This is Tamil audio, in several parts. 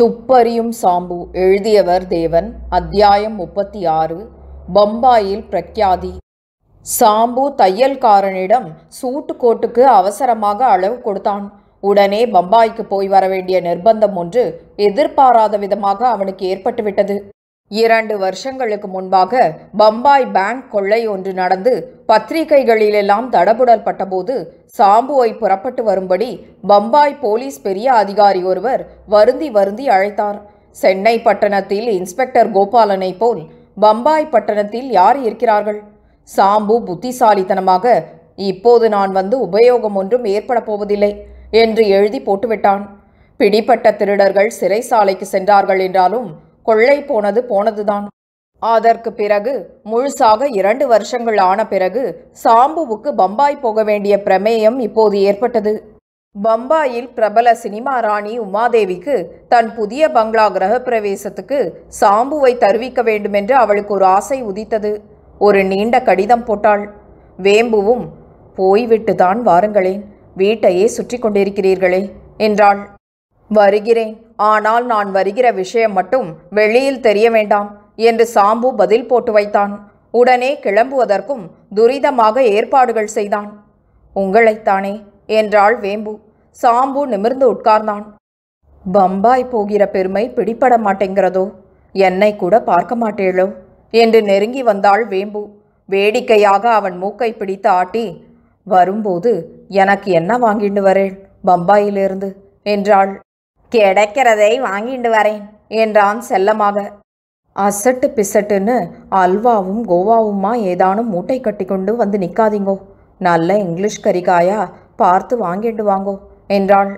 துப்பறியும் சாம்பு எழுதியவர் தேவன் அத்தியாயம் முப்பத்தி ஆறு பம்பாயில் பிரக்யாதி சாம்பு தையல்காரனிடம் சூட்டு கோட்டுக்கு அவசரமாக அளவு கொடுத்தான் உடனே பம்பாய்க்கு போய் வரவேண்டிய நிர்பந்தம் ஒன்று எதிர்பாராத விதமாக அவனுக்கு ஏற்பட்டுவிட்டது இரண்டு வருஷங்களுக்கு முன்பாக பம்பாய் பேங்க் கொள்ளை ஒன்று நடந்து பத்திரிகைகளிலெல்லாம் தடபுடல் பட்டபோது சாம்புவை புறப்பட்டு வரும்படி பம்பாய் போலீஸ் பெரிய அதிகாரி ஒருவர் வருந்தி வருந்தி அழைத்தார் சென்னை பட்டணத்தில் இன்ஸ்பெக்டர் கோபாலனை போல் பம்பாய் பட்டணத்தில் யார் இருக்கிறார்கள் சாம்பு புத்திசாலித்தனமாக இப்போது நான் வந்து உபயோகம் ஒன்றும் ஏற்பட போவதில்லை என்று எழுதி போட்டுவிட்டான் பிடிப்பட்ட திருடர்கள் சிறைசாலைக்கு சென்றார்கள் என்றாலும் கொள்ளை போனது போனதுதான் அதற்கு பிறகு முழுசாக இரண்டு வருஷங்கள் ஆன பிறகு சாம்புவுக்கு பம்பாய் போக வேண்டிய பிரமேயம் இப்போது ஏற்பட்டது பம்பாயில் பிரபல சினிமா ராணி உமாதேவிக்கு தன் புதிய பங்களா கிரகப்பிரவேசத்துக்கு சாம்புவை தருவிக்க வேண்டுமென்று அவளுக்கு ஒரு ஆசை உதித்தது ஒரு நீண்ட கடிதம் போட்டாள் வேம்புவும் போய்விட்டு தான் வாருங்களேன் வீட்டையே சுற்றி கொண்டிருக்கிறீர்களே என்றாள் வருகிறேன் ஆனால் நான் வருகிற விஷயம் மட்டும் வெளியில் தெரிய வேண்டாம் என்று சாம்பு பதில் போட்டு வைத்தான் உடனே கிளம்புவதற்கும் துரிதமாக ஏற்பாடுகள் செய்தான் உங்களைத்தானே என்றாள் வேம்பு சாம்பு நிமிர்ந்து உட்கார்ந்தான் பம்பாய் போகிற பெருமை பிடிப்பட மாட்டேங்கிறதோ என்னை கூட பார்க்க மாட்டேளோ என்று நெருங்கி வந்தாள் வேம்பு வேடிக்கையாக அவன் மூக்கை பிடித்து ஆட்டி வரும்போது எனக்கு என்ன வாங்கிட்டு வரேன் பம்பாயிலிருந்து என்றாள் கிடைக்கிறதை வாங்கிட்டு வரேன் என்றான் செல்லமாக அசட்டு பிசட்டுன்னு அல்வாவும் கோவாவுமா ஏதானும் மூட்டை கட்டி கொண்டு வந்து நிற்காதீங்கோ நல்ல இங்கிலீஷ் கறிகாயா பார்த்து வாங்கிட்டு வாங்கோ என்றாள்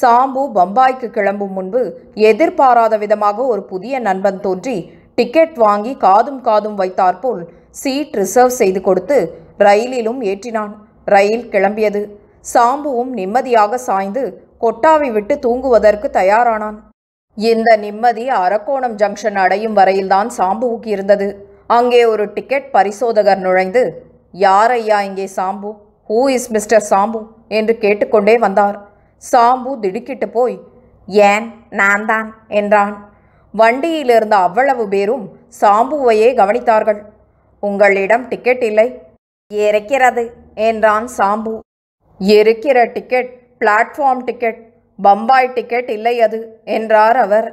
சாம்பு பம்பாய்க்கு கிளம்பும் முன்பு எதிர்பாராத விதமாக ஒரு புதிய நண்பன் தோன்றி டிக்கெட் வாங்கி காதும் காதும் வைத்தாற்போல் சீட் ரிசர்வ் செய்து கொடுத்து ரயிலிலும் ஏற்றினான் ரயில் கிளம்பியது சாம்புவும் நிம்மதியாக சாய்ந்து கொட்டாவி விட்டு தூங்குவதற்கு தயாரானான் இந்த நிம்மதி அரக்கோணம் ஜங்ஷன் அடையும் வரையில்தான் சாம்புவுக்கு இருந்தது அங்கே ஒரு டிக்கெட் பரிசோதகர் நுழைந்து யார் ஐயா இங்கே Sambu who is mister Sambu என்று கேட்டுக்கொண்டே வந்தார் சாம்பு திடுக்கிட்டு போய் ஏன் நான் தான் என்றான் வண்டியில் இருந்த அவ்வளவு பேரும் சாம்புவையே கவனித்தார்கள் உங்களிடம் டிக்கெட் இல்லை இருக்கிறது என்றான் சாம்பு இருக்கிற ticket platform ticket Bombay ticket இல்லை அது என்றார் அவர்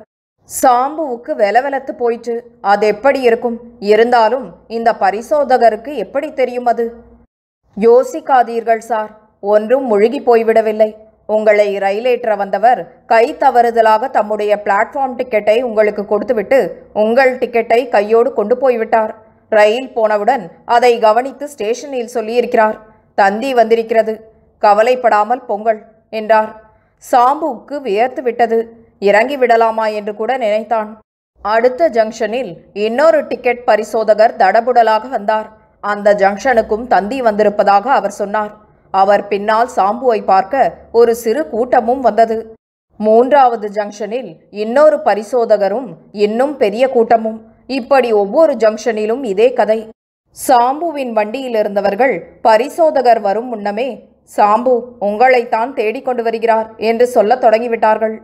சாம்புவுக்கு வெலவெலத்து போயிற்று அது எப்படி இருக்கும் இருந்தாலும் இந்த பரிசோதகருக்கு எப்படி தெரியும் அது யோசிக்காதீர்கள் சார் ஒன்றும் முழுகி போய்விடவில்லை உங்களை ரயிலேற்ற வந்தவர் கை தவறுதலாக தம்முடைய பிளாட்ஃபார்ம் டிக்கெட்டை உங்களுக்கு கொடுத்துவிட்டு உங்கள் டிக்கெட்டை கையோடு கொண்டு போய்விட்டார் ரயில் போனவுடன் அதை கவனித்து ஸ்டேஷனில் சொல்லியிருக்கிறார் தந்தி வந்திருக்கிறது கவலைப்படாமல் பொங்கல் என்றார் சாம்புவுக்கு வியர்த்து விட்டது இறங்கி விடலாமா என்று கூட நினைத்தான் அடுத்த ஜங்ஷனில் இன்னொரு டிக்கெட் பரிசோதகர் தடபுடலாக வந்தார் அந்த ஜங்ஷனுக்கும் தந்தி வந்திருப்பதாக அவர் சொன்னார் அவர் பின்னால் சாம்புவை பார்க்க ஒரு சிறு கூட்டமும் வந்தது மூன்றாவது ஜங்ஷனில் இன்னொரு பரிசோதகரும் இன்னும் பெரிய கூட்டமும் இப்படி ஒவ்வொரு ஜங்ஷனிலும் இதே கதை சாம்புவின் வண்டியில் இருந்தவர்கள் பரிசோதகர் வரும் முன்னமே சாம்பு உங்களைத்தான் தேடிக்கொண்டு வருகிறார் என்று சொல்ல தொடங்கிவிட்டார்கள்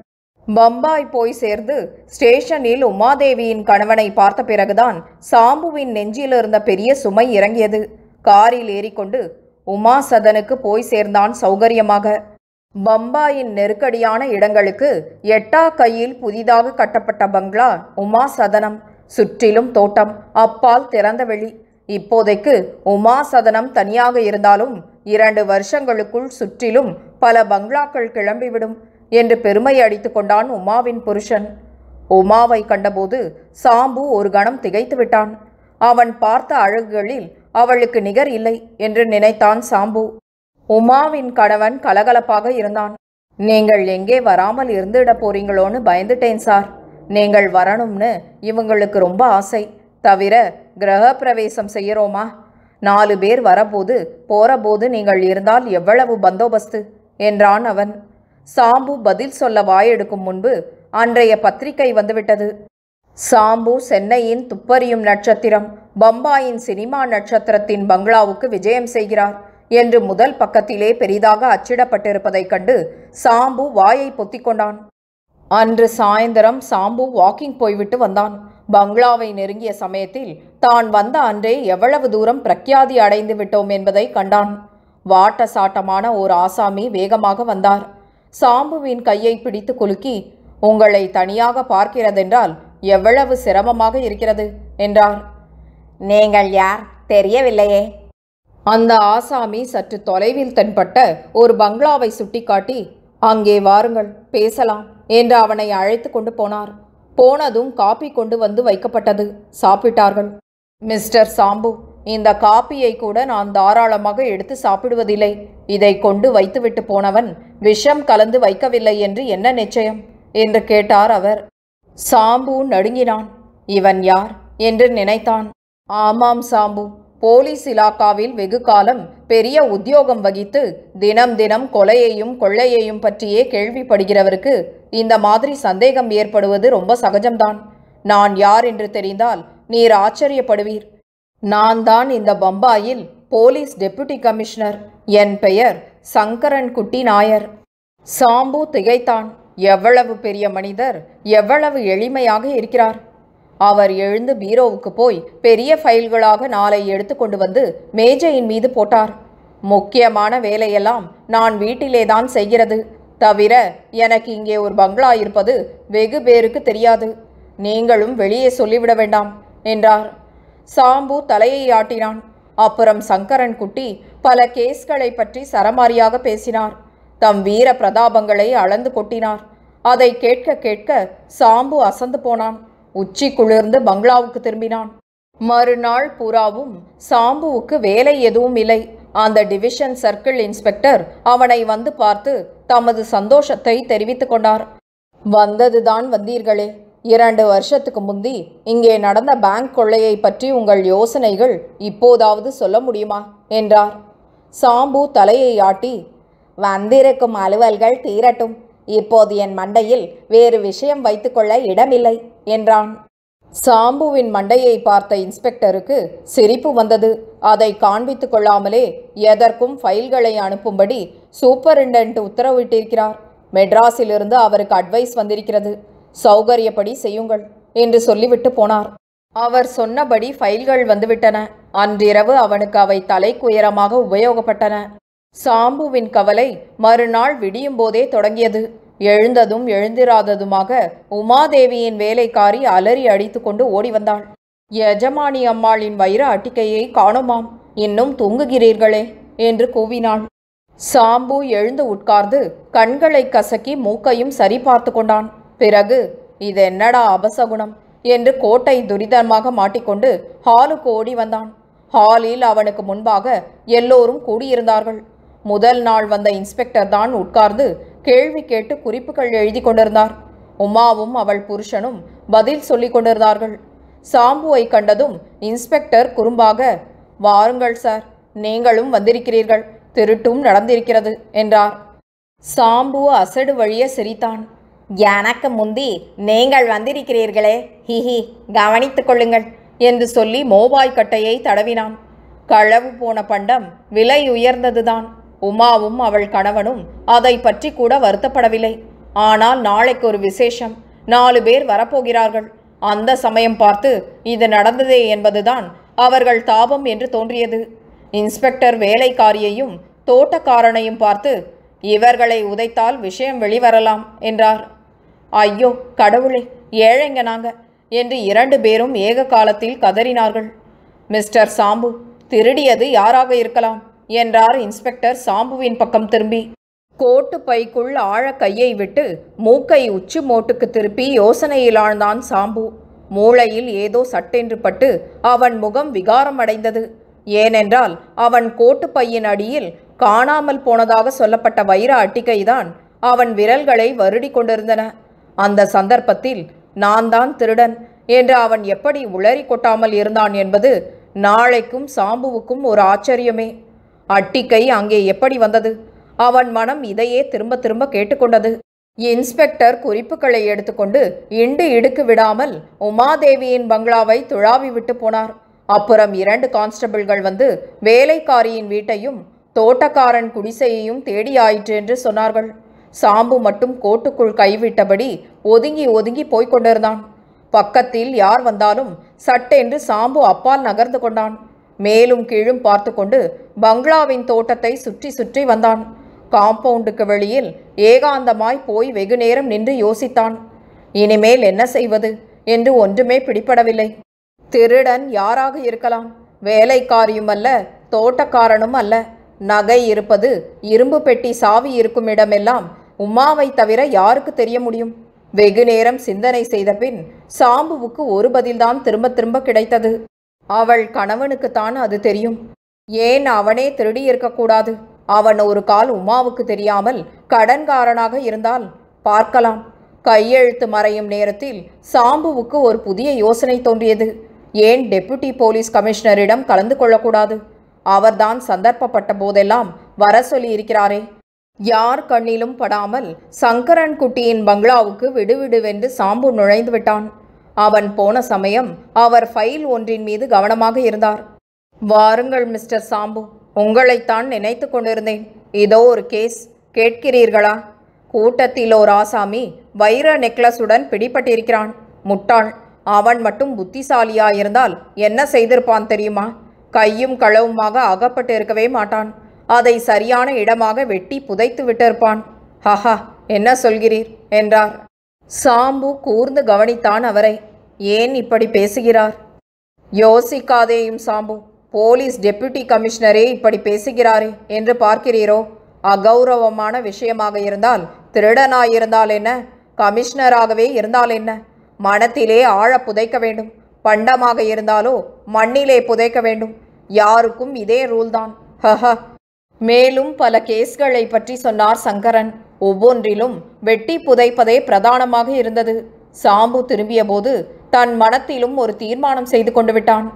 பம்பாய் போய் சேர்ந்து ஸ்டேஷனில் உமாதேவியின் கணவனை பார்த்த பிறகுதான் சாம்புவின் நெஞ்சில் இருந்த பெரிய சுமை இறங்கியது காரில் ஏறிக்கொண்டு உமா சதனுக்கு போய் சேர்ந்தான் சௌகரியமாக பம்பாயின் நெருக்கடியான இடங்களுக்கு எட்டா கையில் புதிதாக கட்டப்பட்ட பங்களா உமா சதனம் சுற்றிலும் தோட்டம் அப்பால் திறந்த வெளி இப்போதைக்கு உமா சதனம் தனியாக இருந்தாலும் இரண்டு வருஷங்களுக்குள் சுற்றிலும் பல பங்களாக்கள் கிளம்பிவிடும் என்று பெருமை அடித்து கொண்டான் உமாவின் புருஷன் உமாவை கண்டபோது சாம்பு ஒரு கணம் திகைத்து விட்டான் அவன் பார்த்த அழகுகளில் அவளுக்கு நிகர் இல்லை என்று நினைத்தான் சாம்பு உமாவின் கணவன் கலகலப்பாக இருந்தான் நீங்கள் எங்கே வராமல் இருந்துட போறீங்களோன்னு பயந்துட்டேன் சார் நீங்கள் வரணும்னு இவங்களுக்கு ரொம்ப ஆசை தவிர கிரக பிரவேசம் செய்கிறோமா நாலு பேர் வரபோது போறபோது நீங்கள் இருந்தால் எவ்வளவு பந்தோபஸ்து என்றான் அவன் சாம்பு பதில் சொல்ல வாயெடுக்கும் முன்பு அன்றைய பத்திரிகை வந்துவிட்டது சாம்பு சென்னையின் துப்பறியும் நட்சத்திரம் பம்பாயின் சினிமா நட்சத்திரத்தின் பங்களாவுக்கு விஜயம் செய்கிறார் என்று முதல் பக்கத்திலே பெரிதாக அச்சிடப்பட்டிருப்பதைக் கண்டு சாம்பு வாயை பொத்திக்கொண்டான் அன்று சாயந்தரம் சாம்பு வாக்கிங் போய்விட்டு வந்தான் பங்களாவை நெருங்கிய சமயத்தில் தான் வந்த அன்றே எவ்வளவு தூரம் பிரக்யாதி அடைந்து விட்டோம் என்பதை கண்டான் வாட்ட சாட்டமான ஓர் ஆசாமி வேகமாக வந்தார் சாம்புவின் கையை பிடித்து குலுக்கி உங்களை தனியாக பார்க்கிறதென்றால் எவ்வளவு சிரமமாக இருக்கிறது என்றார் நீங்கள் யார் தெரியவில்லையே அந்த ஆசாமி சற்று தொலைவில் தென்பட்ட ஒரு பங்களாவை சுட்டிக்காட்டி அங்கே வாருங்கள் பேசலாம் என்று அவனை அழைத்து கொண்டு போனார் போனதும் காப்பி கொண்டு வந்து வைக்கப்பட்டது சாப்பிட்டார்கள் மிஸ்டர் சாம்பு இந்த காப்பியை கூட நான் தாராளமாக எடுத்து சாப்பிடுவதில்லை இதை கொண்டு வைத்துவிட்டு போனவன் விஷம் கலந்து வைக்கவில்லை என்று என்ன நிச்சயம் என்று கேட்டார் அவர் சாம்பு நடுங்கினான் இவன் யார் என்று நினைத்தான் ஆமாம் சாம்பு போலீஸ் இலாக்காவில் வெகு காலம் பெரிய உத்தியோகம் வகித்து தினம் தினம் கொலையையும் கொள்ளையையும் பற்றியே கேள்விப்படுகிறவருக்கு இந்த மாதிரி சந்தேகம் ஏற்படுவது ரொம்ப சகஜம்தான் நான் யார் என்று தெரிந்தால் நீர் ஆச்சரியப்படுவீர் நான் தான் இந்த பம்பாயில் போலீஸ் டெப்யூட்டி கமிஷனர் என் பெயர் சங்கரன் குட்டி நாயர் சாம்பு திகைத்தான் எவ்வளவு பெரிய மனிதர் எவ்வளவு எளிமையாக இருக்கிறார் அவர் எழுந்து பீரோவுக்கு போய் பெரிய ஃபைல்களாக நாளை எடுத்து கொண்டு வந்து மேஜையின் மீது போட்டார் முக்கியமான வேலையெல்லாம் நான் வீட்டிலே தான் செய்கிறது தவிர எனக்கு இங்கே ஒரு பங்களா இருப்பது வெகு பேருக்கு தெரியாது நீங்களும் வெளியே சொல்லிவிட வேண்டாம் என்றார் சாம்பு தலையை ஆட்டினான் அப்புறம் சங்கரன் குட்டி பல கேஸ்களை பற்றி சரமாரியாக பேசினார் தம் வீர பிரதாபங்களை அளந்து கொட்டினார் அதை கேட்க கேட்க சாம்பு அசந்து போனான் உச்சி குளிர்ந்து பங்களாவுக்கு திரும்பினான் மறுநாள் புறாவும் சாம்புவுக்கு வேலை எதுவும் இல்லை அந்த டிவிஷன் சர்க்கிள் இன்ஸ்பெக்டர் அவனை வந்து பார்த்து தமது சந்தோஷத்தை தெரிவித்துக் கொண்டார் வந்ததுதான் வந்தீர்களே இரண்டு வருஷத்துக்கு முந்தி இங்கே நடந்த பேங்க் கொள்ளையை பற்றி உங்கள் யோசனைகள் இப்போதாவது சொல்ல முடியுமா என்றார் சாம்பு தலையை ஆட்டி வந்திருக்கும் அலுவல்கள் தீரட்டும் இப்போது என் மண்டையில் வேறு விஷயம் வைத்துக்கொள்ள இடமில்லை என்றான் சாம்புவின் மண்டையை பார்த்த இன்ஸ்பெக்டருக்கு சிரிப்பு வந்தது அதை காண்பித்துக் கொள்ளாமலே எதற்கும் ஃபைல்களை அனுப்பும்படி சூப்பரிண்டென்ட் உத்தரவிட்டிருக்கிறார் மெட்ராஸிலிருந்து அவருக்கு அட்வைஸ் வந்திருக்கிறது சௌகரியப்படி செய்யுங்கள் என்று சொல்லிவிட்டு போனார் அவர் சொன்னபடி ஃபைல்கள் வந்துவிட்டன அன்றிரவு அவனுக்கு அவை தலைக்குயரமாக உபயோகப்பட்டன சாம்புவின் கவலை மறுநாள் விடியும் போதே தொடங்கியது எழுந்ததும் எழுந்திராததுமாக உமாதேவியின் வேலைக்காரி அலறி அடித்துக்கொண்டு ஓடி வந்தாள் எஜமானி அம்மாளின் வைர அட்டிக்கையை காணுமாம் இன்னும் தூங்குகிறீர்களே என்று கூவினாள் சாம்பு எழுந்து உட்கார்ந்து கண்களை கசக்கி மூக்கையும் சரி பார்த்து கொண்டான் பிறகு இது என்னடா அபசகுணம் என்று கோட்டை துரிதமாக மாட்டிக்கொண்டு ஹாலுக்கு ஓடி வந்தான் ஹாலில் அவனுக்கு முன்பாக எல்லோரும் கூடியிருந்தார்கள் முதல் நாள் வந்த இன்ஸ்பெக்டர் தான் உட்கார்ந்து கேள்வி கேட்டு குறிப்புகள் எழுதி கொண்டிருந்தார் உமாவும் அவள் புருஷனும் பதில் சொல்லி கொண்டிருந்தார்கள் சாம்புவை கண்டதும் இன்ஸ்பெக்டர் குறும்பாக வாருங்கள் சார் நீங்களும் வந்திருக்கிறீர்கள் திருட்டும் நடந்திருக்கிறது என்றார் சாம்பு அசடு வழிய சிரித்தான் எனக்கு முந்தி நீங்கள் வந்திருக்கிறீர்களே ஹிஹி கவனித்துக் கொள்ளுங்கள் என்று சொல்லி மோபாய் கட்டையை தடவினான் களவு போன பண்டம் விலை உயர்ந்ததுதான் உமாவும் அவள் கணவனும் அதை பற்றி கூட வருத்தப்படவில்லை ஆனால் நாளைக்கு ஒரு விசேஷம் நாலு பேர் வரப்போகிறார்கள் அந்த சமயம் பார்த்து இது நடந்ததே என்பதுதான் அவர்கள் தாபம் என்று தோன்றியது இன்ஸ்பெக்டர் வேலைக்காரியையும் தோட்டக்காரனையும் பார்த்து இவர்களை உதைத்தால் விஷயம் வெளிவரலாம் என்றார் ஐயோ கடவுளே ஏழைங்க நாங்க என்று இரண்டு பேரும் ஏக காலத்தில் கதறினார்கள் மிஸ்டர் சாம்பு திருடியது யாராக இருக்கலாம் என்றார் இன்ஸ்பெக்டர் சாம்புவின் பக்கம் திரும்பி கோட்டு பைக்குள் ஆழ கையை விட்டு மூக்கை உச்சி மோட்டுக்கு திருப்பி யோசனையில் ஆழ்ந்தான் சாம்பு மூளையில் ஏதோ சட்டென்று பட்டு அவன் முகம் விகாரமடைந்தது ஏனென்றால் அவன் கோட்டு பையின் அடியில் காணாமல் போனதாக சொல்லப்பட்ட வைர அட்டிகைதான் அவன் விரல்களை வருடி கொண்டிருந்தன அந்த சந்தர்ப்பத்தில் நான் தான் திருடன் என்று அவன் எப்படி உளறி கொட்டாமல் இருந்தான் என்பது நாளைக்கும் சாம்புவுக்கும் ஒரு ஆச்சரியமே அட்டிக்கை அங்கே எப்படி வந்தது அவன் மனம் இதையே திரும்ப திரும்ப கேட்டுக்கொண்டது இன்ஸ்பெக்டர் குறிப்புகளை எடுத்துக்கொண்டு இண்டு இடுக்கு விடாமல் உமாதேவியின் பங்களாவை துழாவி விட்டு போனார் அப்புறம் இரண்டு கான்ஸ்டபிள்கள் வந்து வேலைக்காரியின் வீட்டையும் தோட்டக்காரன் குடிசையையும் ஆயிற்று என்று சொன்னார்கள் சாம்பு மட்டும் கோட்டுக்குள் கைவிட்டபடி ஒதுங்கி ஒதுங்கி போய்க் கொண்டிருந்தான் பக்கத்தில் யார் வந்தாலும் சட்டென்று சாம்பு அப்பால் நகர்ந்து கொண்டான் மேலும் கீழும் பார்த்து கொண்டு பங்களாவின் தோட்டத்தை சுற்றி சுற்றி வந்தான் காம்பவுண்டுக்கு வெளியில் ஏகாந்தமாய் போய் வெகு நேரம் நின்று யோசித்தான் இனிமேல் என்ன செய்வது என்று ஒன்றுமே பிடிப்படவில்லை திருடன் யாராக இருக்கலாம் வேலைக்காரியும் அல்ல தோட்டக்காரனும் அல்ல நகை இருப்பது இரும்பு பெட்டி சாவி இருக்கும் இடமெல்லாம் உமாவை தவிர யாருக்கு தெரிய முடியும் வெகு நேரம் சிந்தனை செய்த பின் சாம்புவுக்கு ஒரு பதில்தான் திரும்ப திரும்ப கிடைத்தது அவள் கணவனுக்குத்தான் அது தெரியும் ஏன் அவனே திருடி இருக்கக்கூடாது அவன் ஒரு கால் உமாவுக்கு தெரியாமல் கடன்காரனாக இருந்தால் பார்க்கலாம் கையெழுத்து மறையும் நேரத்தில் சாம்புவுக்கு ஒரு புதிய யோசனை தோன்றியது ஏன் டெப்புட்டி போலீஸ் கமிஷனரிடம் கலந்து கொள்ளக்கூடாது அவர்தான் சந்தர்ப்பப்பட்ட போதெல்லாம் வர சொல்லி இருக்கிறாரே யார் கண்ணிலும் படாமல் சங்கரன் குட்டியின் பங்களாவுக்கு விடுவிடுவென்று சாம்பு நுழைந்து விட்டான் அவன் போன சமயம் அவர் ஃபைல் ஒன்றின் மீது கவனமாக இருந்தார் வாருங்கள் மிஸ்டர் சாம்பு உங்களைத்தான் நினைத்து கொண்டிருந்தேன் இதோ ஒரு கேஸ் கேட்கிறீர்களா கூட்டத்தில் ஓர் ஆசாமி வைர நெக்லஸுடன் பிடிப்பட்டிருக்கிறான் முட்டாள் அவன் மட்டும் புத்திசாலியாயிருந்தால் என்ன செய்திருப்பான் தெரியுமா கையும் களவுமாக அகப்பட்டு இருக்கவே மாட்டான் அதை சரியான இடமாக வெட்டி புதைத்து விட்டிருப்பான் ஹஹா என்ன சொல்கிறீர் என்றார் சாம்பு கூர்ந்து கவனித்தான் அவரை ஏன் இப்படி பேசுகிறார் யோசிக்காதேயும் சாம்பு போலீஸ் டெப்யூட்டி கமிஷனரே இப்படி பேசுகிறாரே என்று பார்க்கிறீரோ அகௌரவமான விஷயமாக இருந்தால் திருடனாயிருந்தால் என்ன கமிஷனராகவே இருந்தால் என்ன மனத்திலே ஆழ புதைக்க வேண்டும் பண்டமாக இருந்தாலோ மண்ணிலே புதைக்க வேண்டும் யாருக்கும் இதே ரூல்தான் ஹஹ மேலும் பல கேஸ்களை பற்றி சொன்னார் சங்கரன் ஒவ்வொன்றிலும் வெட்டி புதைப்பதே பிரதானமாக இருந்தது சாம்பு திரும்பியபோது தன் மனத்திலும் ஒரு தீர்மானம் செய்து கொண்டு விட்டான்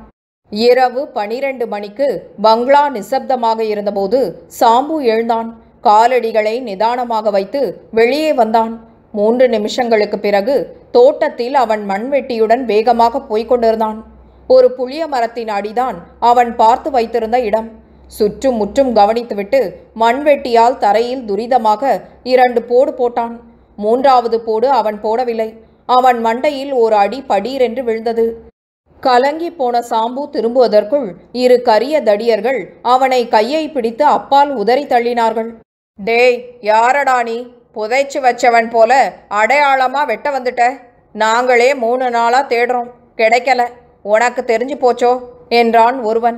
இரவு பனிரெண்டு மணிக்கு பங்களா நிசப்தமாக இருந்தபோது சாம்பு எழுந்தான் காலடிகளை நிதானமாக வைத்து வெளியே வந்தான் மூன்று நிமிஷங்களுக்கு பிறகு தோட்டத்தில் அவன் மண்வெட்டியுடன் வேகமாக போய்க் கொண்டிருந்தான் ஒரு புளிய மரத்தின் அடிதான் அவன் பார்த்து வைத்திருந்த இடம் சுற்றும் முற்றும் கவனித்துவிட்டு மண்வெட்டியால் தரையில் துரிதமாக இரண்டு போடு போட்டான் மூன்றாவது போடு அவன் போடவில்லை அவன் மண்டையில் ஒரு அடி படீரென்று விழுந்தது கலங்கி போன சாம்பு திரும்புவதற்குள் இரு கரிய தடியர்கள் அவனை கையை பிடித்து அப்பால் உதறி தள்ளினார்கள் டேய் யாரடா நீ புதைச்சு வச்சவன் போல அடையாளமா வெட்ட வந்துட்ட நாங்களே மூணு நாளா தேடுறோம் கிடைக்கல உனக்கு தெரிஞ்சு போச்சோ என்றான் ஒருவன்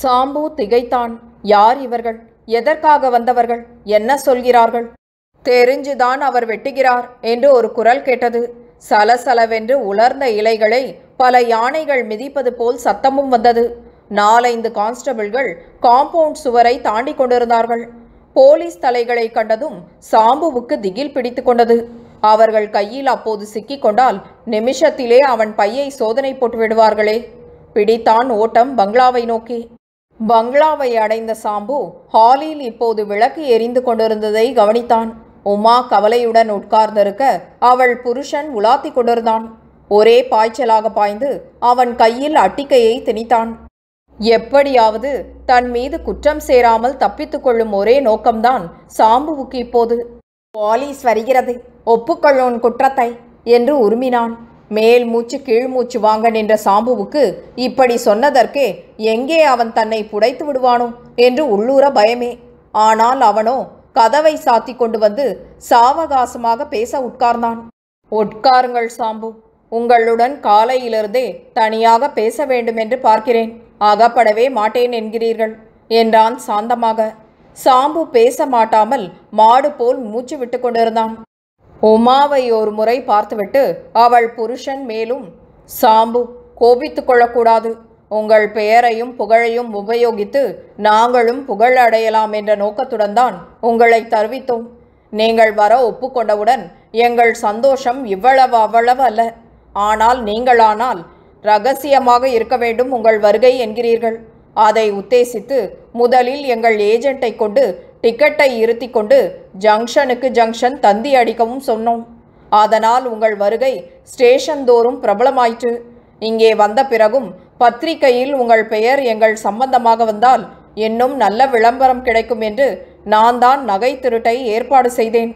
சாம்பு திகைத்தான் யார் இவர்கள் எதற்காக வந்தவர்கள் என்ன சொல்கிறார்கள் தெரிஞ்சுதான் அவர் வெட்டுகிறார் என்று ஒரு குரல் கேட்டது சலசலவென்று உலர்ந்த இலைகளை பல யானைகள் மிதிப்பது போல் சத்தமும் வந்தது நாலைந்து கான்ஸ்டபிள்கள் காம்பவுண்ட் சுவரை தாண்டி கொண்டிருந்தார்கள் போலீஸ் தலைகளை கண்டதும் சாம்புவுக்கு திகில் பிடித்து கொண்டது அவர்கள் கையில் அப்போது சிக்கிக் கொண்டால் நிமிஷத்திலே அவன் பையை சோதனை போட்டு விடுவார்களே பிடித்தான் ஓட்டம் பங்களாவை நோக்கி பங்களாவை அடைந்த சாம்பு ஹாலில் இப்போது விளக்கு எரிந்து கொண்டிருந்ததை கவனித்தான் உமா கவலையுடன் உட்கார்ந்திருக்க அவள் புருஷன் உலாத்தி கொண்டிருந்தான் ஒரே பாய்ச்சலாக பாய்ந்து அவன் கையில் அட்டிக்கையை திணித்தான் எப்படியாவது தன் மீது குற்றம் சேராமல் தப்பித்துக் கொள்ளும் ஒரே நோக்கம்தான் சாம்புவுக்கு இப்போது போலீஸ் வருகிறது ஒப்புக்கொள்ளும் குற்றத்தை என்று உருமினான் மேல் மூச்சு கீழ் மூச்சு வாங்க நின்ற சாம்புவுக்கு இப்படி சொன்னதற்கே எங்கே அவன் தன்னை புடைத்து விடுவானோ என்று உள்ளூர பயமே ஆனால் அவனோ கதவை சாத்தி கொண்டு வந்து சாவகாசமாக பேச உட்கார்ந்தான் உட்காருங்கள் சாம்பு உங்களுடன் காலையிலிருந்தே தனியாக பேச வேண்டும் என்று பார்க்கிறேன் அகப்படவே மாட்டேன் என்கிறீர்கள் என்றான் சாந்தமாக சாம்பு பேச மாட்டாமல் மாடு போல் மூச்சு விட்டு கொண்டிருந்தான் உமாவை ஒரு முறை பார்த்துவிட்டு அவள் புருஷன் மேலும் சாம்பு கோபித்து கொள்ளக்கூடாது உங்கள் பெயரையும் புகழையும் உபயோகித்து நாங்களும் புகழ் அடையலாம் என்ற நோக்கத்துடன் தான் உங்களை தருவித்தோம் நீங்கள் வர ஒப்புக்கொண்டவுடன் எங்கள் சந்தோஷம் இவ்வளவு அவ்வளவு அல்ல ஆனால் நீங்களானால் ரகசியமாக இருக்க வேண்டும் உங்கள் வருகை என்கிறீர்கள் அதை உத்தேசித்து முதலில் எங்கள் ஏஜென்ட்டை கொண்டு டிக்கெட்டை இருத்தி கொண்டு ஜங்ஷனுக்கு ஜங்ஷன் தந்தி அடிக்கவும் சொன்னோம் அதனால் உங்கள் வருகை ஸ்டேஷன் தோறும் பிரபலமாயிற்று இங்கே வந்த பிறகும் பத்திரிகையில் உங்கள் பெயர் எங்கள் சம்பந்தமாக வந்தால் இன்னும் நல்ல விளம்பரம் கிடைக்கும் என்று நான் தான் நகை திருட்டை ஏற்பாடு செய்தேன்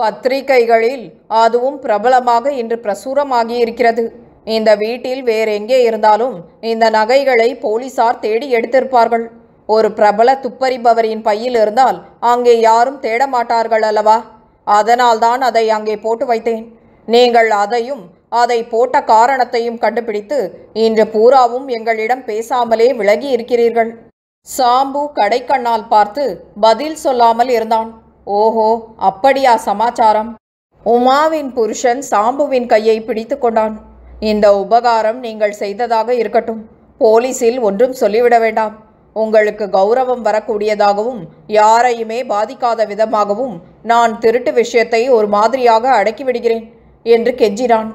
பத்திரிகைகளில் அதுவும் பிரபலமாக இன்று பிரசுரமாகி இருக்கிறது இந்த வீட்டில் வேறெங்கே இருந்தாலும் இந்த நகைகளை போலீசார் தேடி எடுத்திருப்பார்கள் ஒரு பிரபல துப்பறிபவரின் பையில் இருந்தால் அங்கே யாரும் தேட மாட்டார்கள் அல்லவா அதனால்தான் அதை அங்கே போட்டு வைத்தேன் நீங்கள் அதையும் அதை போட்ட காரணத்தையும் கண்டுபிடித்து இன்று பூராவும் எங்களிடம் பேசாமலே விலகி இருக்கிறீர்கள் சாம்பு கடைக்கண்ணால் பார்த்து பதில் சொல்லாமல் இருந்தான் ஓஹோ அப்படியா சமாச்சாரம் உமாவின் புருஷன் சாம்புவின் கையை பிடித்து கொண்டான் இந்த உபகாரம் நீங்கள் செய்ததாக இருக்கட்டும் போலீஸில் ஒன்றும் சொல்லிவிட வேண்டாம் உங்களுக்கு கௌரவம் வரக்கூடியதாகவும் யாரையுமே பாதிக்காத விதமாகவும் நான் திருட்டு விஷயத்தை ஒரு மாதிரியாக அடக்கிவிடுகிறேன் என்று கெஞ்சினான்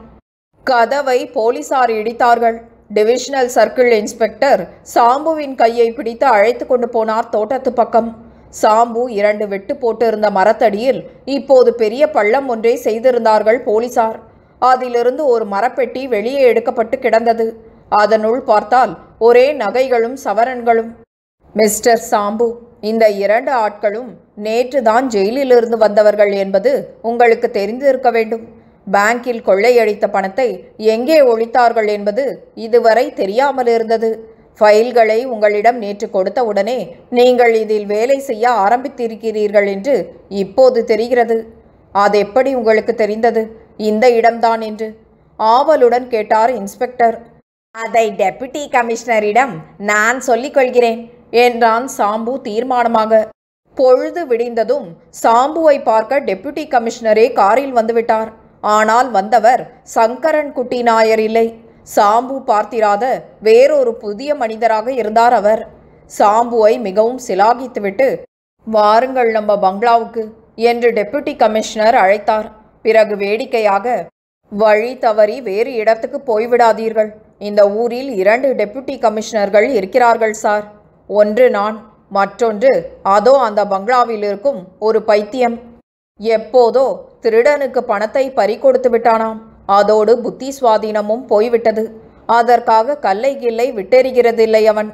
கதவை போலீசார் இடித்தார்கள் டிவிஷனல் சர்க்கிள் இன்ஸ்பெக்டர் சாம்புவின் கையை பிடித்து அழைத்து கொண்டு போனார் தோட்டத்து பக்கம் சாம்பு இரண்டு வெட்டு போட்டிருந்த மரத்தடியில் இப்போது பெரிய பள்ளம் ஒன்றை செய்திருந்தார்கள் போலீசார் அதிலிருந்து ஒரு மரப்பெட்டி வெளியே எடுக்கப்பட்டு கிடந்தது அதனுள் பார்த்தால் ஒரே நகைகளும் சவரன்களும் மிஸ்டர் சாம்பு இந்த இரண்டு ஆட்களும் நேற்று தான் ஜெயிலிலிருந்து வந்தவர்கள் என்பது உங்களுக்கு தெரிந்திருக்க வேண்டும் பேங்கில் கொள்ளையடித்த பணத்தை எங்கே ஒழித்தார்கள் என்பது இதுவரை தெரியாமல் இருந்தது ஃபைல்களை உங்களிடம் நேற்று கொடுத்த உடனே நீங்கள் இதில் வேலை செய்ய ஆரம்பித்திருக்கிறீர்கள் என்று இப்போது தெரிகிறது அது எப்படி உங்களுக்கு தெரிந்தது இந்த இடம்தான் என்று ஆவலுடன் கேட்டார் இன்ஸ்பெக்டர் அதை டெபுட்டி கமிஷனரிடம் நான் சொல்லிக் கொள்கிறேன் என்றான் சாம்பு தீர்மானமாக பொழுது விடிந்ததும் சாம்புவை பார்க்க டெப்யூட்டி கமிஷனரே காரில் வந்துவிட்டார் ஆனால் வந்தவர் சங்கரன் குட்டி நாயர் இல்லை சாம்பு பார்த்திராத வேறொரு புதிய மனிதராக இருந்தார் அவர் சாம்புவை மிகவும் சிலாகித்துவிட்டு வாருங்கள் நம்ம பங்களாவுக்கு என்று டெப்புட்டி கமிஷனர் அழைத்தார் பிறகு வேடிக்கையாக வழி தவறி வேறு இடத்துக்கு போய்விடாதீர்கள் இந்த ஊரில் இரண்டு டெப்புட்டி கமிஷனர்கள் இருக்கிறார்கள் சார் ஒன்று நான் மற்றொன்று அதோ அந்த பங்களாவில் இருக்கும் ஒரு பைத்தியம் எப்போதோ திருடனுக்கு பணத்தை பறிகொடுத்து விட்டானாம் அதோடு புத்தி சுவாதீனமும் போய்விட்டது அதற்காக கல்லை கில்லை விட்டெறிகிறதில்லை அவன்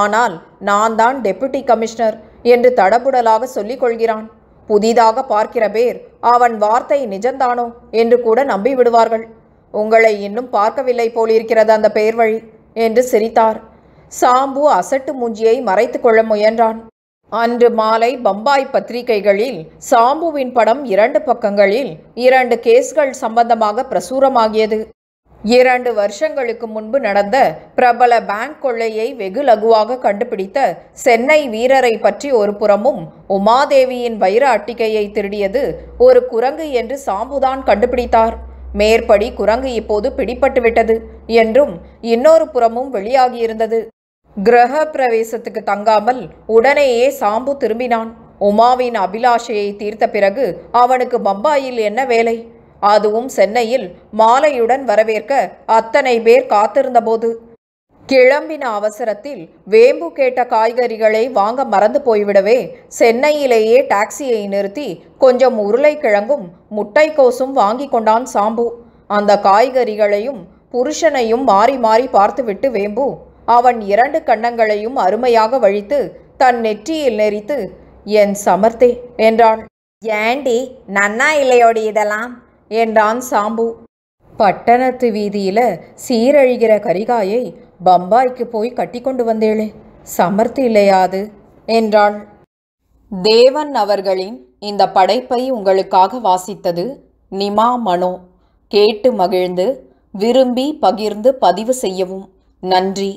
ஆனால் நான் தான் டெப்புட்டி கமிஷனர் என்று தடபுடலாக சொல்லிக் கொள்கிறான் புதிதாக பார்க்கிற பேர் அவன் வார்த்தை நிஜந்தானோ என்று கூட நம்பி விடுவார்கள் உங்களை இன்னும் பார்க்கவில்லை போலிருக்கிறது அந்த பெயர் வழி என்று சிரித்தார் சாம்பு அசட்டு மூஞ்சியை மறைத்து கொள்ள முயன்றான் அன்று மாலை பம்பாய் பத்திரிகைகளில் சாம்புவின் படம் இரண்டு பக்கங்களில் இரண்டு கேஸ்கள் சம்பந்தமாக பிரசுரமாகியது இரண்டு வருஷங்களுக்கு முன்பு நடந்த பிரபல பேங்க் கொள்ளையை வெகு லகுவாக கண்டுபிடித்த சென்னை வீரரை பற்றி ஒரு புறமும் உமாதேவியின் வைர அட்டிகையை திருடியது ஒரு குரங்கு என்று சாம்புதான் கண்டுபிடித்தார் மேற்படி குரங்கு இப்போது பிடிபட்டுவிட்டது என்றும் இன்னொரு புறமும் வெளியாகியிருந்தது கிரக பிரவேசத்துக்கு தங்காமல் உடனேயே சாம்பு திரும்பினான் உமாவின் அபிலாஷையை தீர்த்த பிறகு அவனுக்கு பம்பாயில் என்ன வேலை அதுவும் சென்னையில் மாலையுடன் வரவேற்க அத்தனை பேர் காத்திருந்தபோது கிளம்பின அவசரத்தில் வேம்பு கேட்ட காய்கறிகளை வாங்க மறந்து போய்விடவே சென்னையிலேயே டாக்ஸியை நிறுத்தி கொஞ்சம் உருளைக்கிழங்கும் முட்டைக்கோசும் வாங்கி கொண்டான் சாம்பு அந்த காய்கறிகளையும் புருஷனையும் மாறி மாறி பார்த்துவிட்டு வேம்பு அவன் இரண்டு கன்னங்களையும் அருமையாக வழித்து தன் நெற்றியில் நெறித்து என் சமர்த்தே என்றாள் ஏண்டி நன்னா இல்லையோடி இதெல்லாம் என்றான் சாம்பு பட்டணத்து வீதியில சீரழிகிற கரிகாயை பம்பாய்க்கு போய் கட்டி கொண்டு வந்தேளே சமர்த்தி இல்லையாது என்றாள் தேவன் அவர்களின் இந்த படைப்பை உங்களுக்காக வாசித்தது நிமா மனோ கேட்டு மகிழ்ந்து விரும்பி பகிர்ந்து பதிவு செய்யவும் நன்றி